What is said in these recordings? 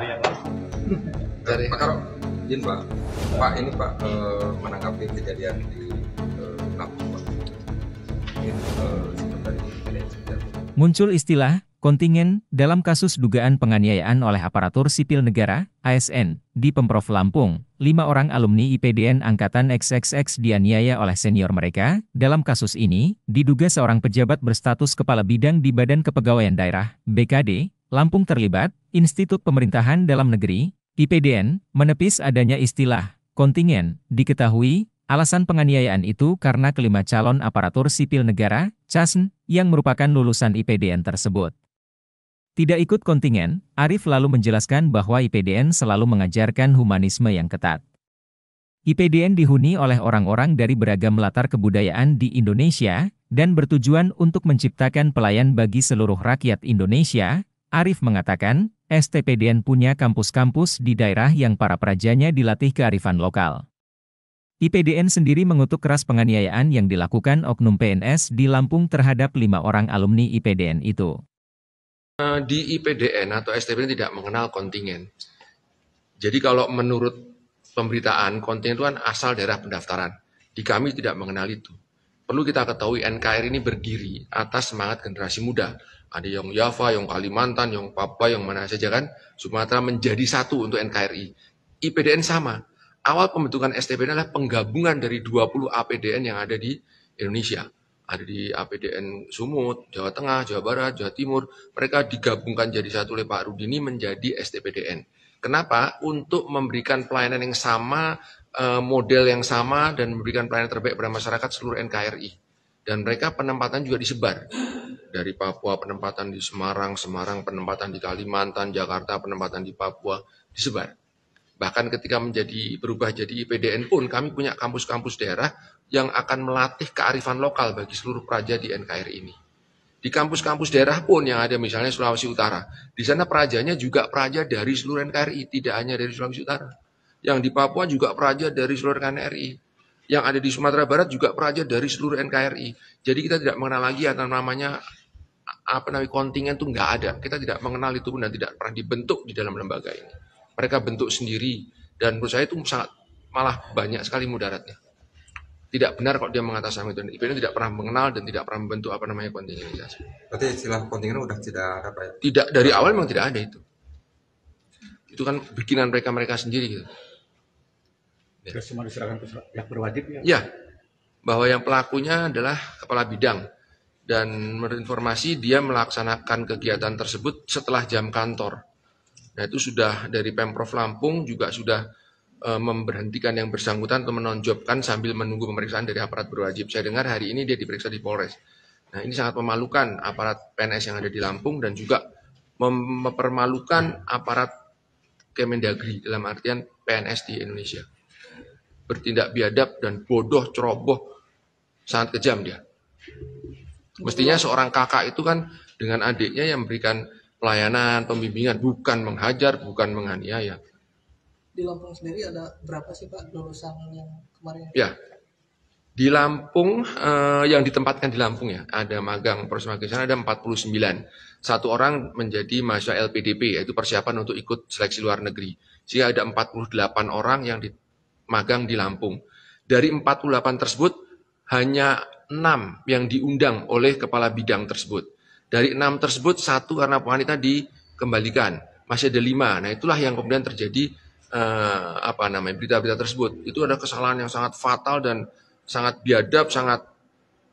hari yang dari Pak izin Pak Pak ini Pak uh, menanggapi kejadian di eh, eh, Muncul istilah kontingen dalam kasus dugaan penganiayaan oleh aparatur sipil negara (ASN) di Pemprov Lampung. Lima orang alumni IPDN angkatan XXX dianiaya oleh senior mereka. Dalam kasus ini, diduga seorang pejabat berstatus kepala bidang di Badan Kepegawaian Daerah (BKD) Lampung terlibat, Institut Pemerintahan Dalam Negeri, IPDN, menepis adanya istilah kontingen. Diketahui, alasan penganiayaan itu karena kelima calon aparatur sipil negara, CASN, yang merupakan lulusan IPDN tersebut. Tidak ikut kontingen, Arif lalu menjelaskan bahwa IPDN selalu mengajarkan humanisme yang ketat. IPDN dihuni oleh orang-orang dari beragam latar kebudayaan di Indonesia dan bertujuan untuk menciptakan pelayan bagi seluruh rakyat Indonesia, Arif mengatakan, STPDN punya kampus-kampus di daerah yang para prajanya dilatih kearifan lokal. IPDN sendiri mengutuk keras penganiayaan yang dilakukan oknum PNS di Lampung terhadap lima orang alumni IPDN itu. Eh, di IPDN atau STPDN tidak mengenal kontingen. Jadi kalau menurut pemberitaan, kontingen itu kan asal daerah pendaftaran. Di kami tidak mengenal itu. Perlu kita ketahui NKRI ini berdiri atas semangat generasi muda. Ada yang Java, yang Kalimantan, yang Papua, yang mana saja kan. Sumatera menjadi satu untuk NKRI. IPDN sama. Awal pembentukan STPN adalah penggabungan dari 20 APDN yang ada di Indonesia. Ada di APDN Sumut, Jawa Tengah, Jawa Barat, Jawa Timur. Mereka digabungkan jadi satu oleh Pak Rudini menjadi STPDN. Kenapa? Untuk memberikan pelayanan yang sama Eh, model yang sama dan memberikan pelayanan terbaik pada masyarakat seluruh NKRI. Dan mereka penempatan juga disebar. Dari Papua penempatan di Semarang, Semarang penempatan di Kalimantan, Jakarta penempatan di Papua, disebar. Bahkan ketika menjadi berubah jadi IPDN pun kami punya kampus-kampus daerah yang akan melatih kearifan lokal bagi seluruh praja di NKRI ini. Di kampus-kampus daerah pun yang ada misalnya Sulawesi Utara, di sana prajanya juga praja dari seluruh NKRI, tidak hanya dari Sulawesi Utara. Yang di Papua juga peraja dari seluruh NKRI. Yang ada di Sumatera Barat juga peraja dari seluruh NKRI. Jadi kita tidak mengenal lagi yang namanya apa namanya kontingen itu nggak ada. Kita tidak mengenal itu pun dan tidak pernah dibentuk di dalam lembaga ini. Mereka bentuk sendiri dan menurut saya itu sangat malah banyak sekali mudaratnya. Tidak benar kok dia mengatakan itu. IPN tidak pernah mengenal dan tidak pernah membentuk apa namanya kontingen. Berarti istilah kontingen udah tidak ada? ya? Tidak dari awal memang tidak ada itu. Itu kan bikinan mereka-mereka sendiri gitu. Ya. Terus semua diserahkan ke yang berwajib ya? Ya, bahwa yang pelakunya adalah kepala bidang dan menurut informasi dia melaksanakan kegiatan tersebut setelah jam kantor. Nah itu sudah dari Pemprov Lampung juga sudah eh, memberhentikan yang bersangkutan atau menonjobkan sambil menunggu pemeriksaan dari aparat berwajib. Saya dengar hari ini dia diperiksa di Polres. Nah ini sangat memalukan aparat PNS yang ada di Lampung dan juga mempermalukan aparat Kemendagri dalam artian PNS di Indonesia. Bertindak biadab dan bodoh, ceroboh, sangat kejam dia. Mestinya seorang kakak itu kan dengan adiknya yang memberikan pelayanan, pembimbingan, bukan menghajar, bukan menganiaya. Di Lampung sendiri ada berapa sih Pak lulusan yang kemarin? Ya, di Lampung, eh, yang ditempatkan di Lampung ya, ada magang proses sana ada 49. Satu orang menjadi mahasiswa LPDP, yaitu persiapan untuk ikut seleksi luar negeri. Sehingga ada 48 orang yang di, magang di Lampung. Dari 48 tersebut, hanya 6 yang diundang oleh kepala bidang tersebut. Dari 6 tersebut, satu karena wanita dikembalikan. Masih ada 5. Nah itulah yang kemudian terjadi eh, apa namanya berita-berita tersebut. Itu ada kesalahan yang sangat fatal dan sangat biadab, sangat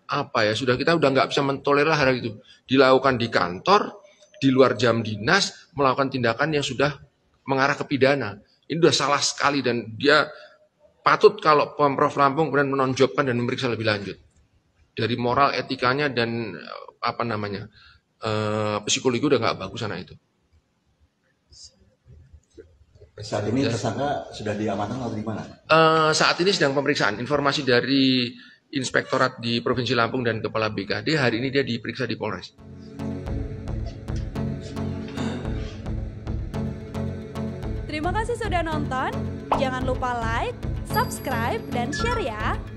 apa ya, sudah kita udah nggak bisa mentolerir hal itu. Dilakukan di kantor, di luar jam dinas, melakukan tindakan yang sudah mengarah ke pidana. Ini sudah salah sekali dan dia patut kalau Pemprov Lampung kemudian menonjolkan dan memeriksa lebih lanjut. Dari moral etikanya dan eh, apa namanya, eh, psikologi udah nggak bagus sana itu. Saat ini tersangka sudah diamankan atau di mana? Uh, saat ini sedang pemeriksaan. Informasi dari Inspektorat di Provinsi Lampung dan Kepala BKD hari ini dia diperiksa di Polres. Terima kasih sudah nonton. Jangan lupa like, subscribe, dan share ya.